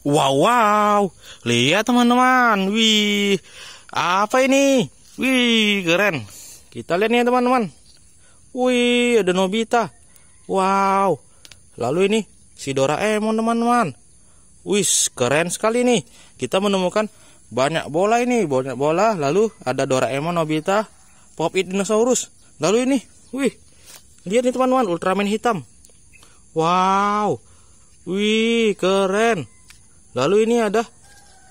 Wow, wow. Lihat teman-teman. Wih. Apa ini? Wih, keren. Kita lihat nih teman-teman. Wih, ada Nobita. Wow. Lalu ini si Doraemon teman-teman. wih keren sekali nih. Kita menemukan banyak bola ini, banyak bola. Lalu ada Doraemon, Nobita, Pop It Dinosaurus. Lalu ini, wih. Lihat nih teman-teman, Ultraman hitam. Wow. Wih, keren lalu ini ada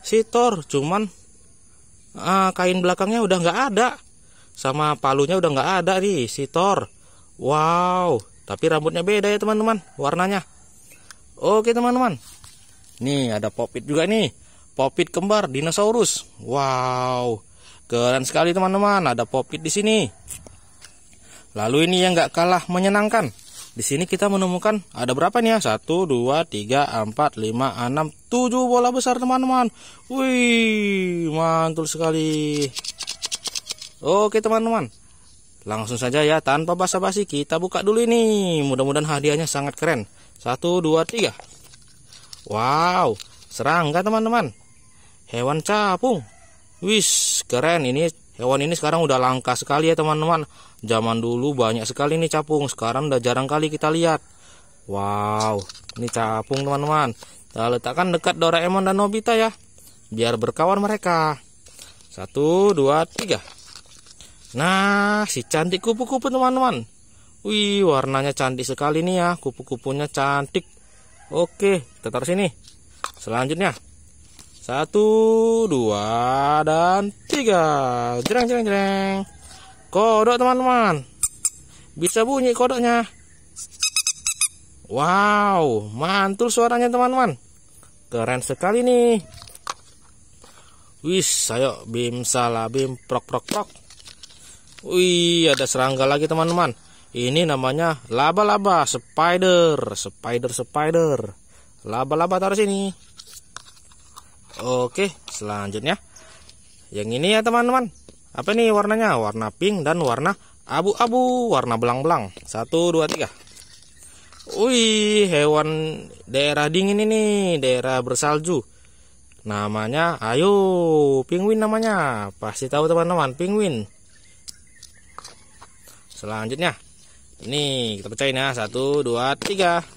sitor cuman uh, kain belakangnya udah nggak ada sama palunya udah nggak ada nih sitor wow tapi rambutnya beda ya teman-teman warnanya oke teman-teman nih ada popit juga nih popit kembar dinosaurus wow keren sekali teman-teman ada popit di sini lalu ini yang nggak kalah menyenangkan di sini kita menemukan ada berapa nih ya? 1, 2, 3, 4, 5, 6, 7 bola besar teman-teman. Wih, mantul sekali. Oke teman-teman. Langsung saja ya, tanpa basa-basi kita buka dulu ini. Mudah-mudahan hadiahnya sangat keren. 1, 2, 3. Wow, serangga teman-teman. Hewan capung. Wis, keren ini Hewan ini sekarang udah langka sekali ya teman-teman. Zaman dulu banyak sekali nih capung, sekarang udah jarang kali kita lihat. Wow, ini capung teman-teman. Kita letakkan dekat Doraemon dan Nobita ya, biar berkawan mereka. Satu, dua, tiga. Nah, si cantik kupu-kupu teman-teman. Wih, warnanya cantik sekali nih ya, kupu-kupunya cantik. Oke, kita taruh sini. Selanjutnya, satu, dua, dan tiga. Jereng, jereng, jereng. Kodok teman-teman. Bisa bunyi kodoknya. Wow, mantul suaranya teman-teman. Keren sekali nih. Wis, ayo bim salah bim prok prok prok. Wih, ada serangga lagi teman-teman. Ini namanya laba-laba spider, spider spider. Laba-laba taruh sini. Oke, selanjutnya yang ini ya teman-teman. Apa ini warnanya? Warna pink dan warna abu-abu, warna belang-belang. Satu, dua, tiga. Wih, hewan daerah dingin ini, daerah bersalju. Namanya, ayo, penguin namanya. Pasti tahu teman-teman, penguin. Selanjutnya, ini kita pecahin ya. Satu, dua, tiga.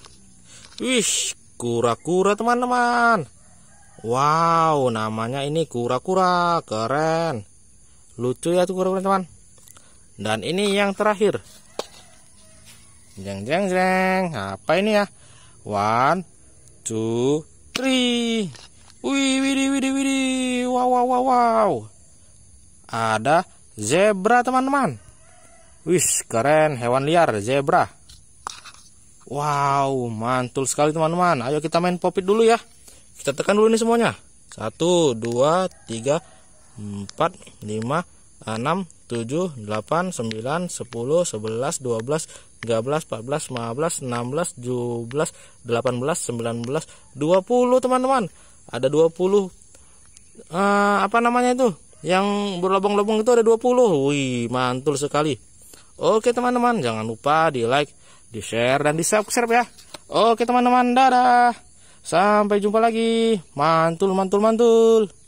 Wih, kura-kura teman-teman. Wow, namanya ini kura-kura, keren. Lucu ya tuh kura-kura teman. Dan ini yang terakhir. Jeng jeng jeng, apa ini ya? One, two, three. Wih, Widi Widi Widi. Wow, wow, wow, wow. Ada zebra teman-teman. Wis, keren hewan liar zebra. Wow, mantul sekali teman-teman. Ayo kita main popit dulu ya kita tekan dulu nih semuanya 1 2 3 4 5 6 7 8 9 10 11 12 13 14 15 16 17 18 19 20 teman-teman ada 20 uh, eh, apa namanya itu yang berlobong-lobong itu ada 20 wih mantul sekali oke teman-teman jangan lupa di like di share dan di subscribe ya oke teman-teman dadah Sampai jumpa lagi. Mantul, mantul, mantul.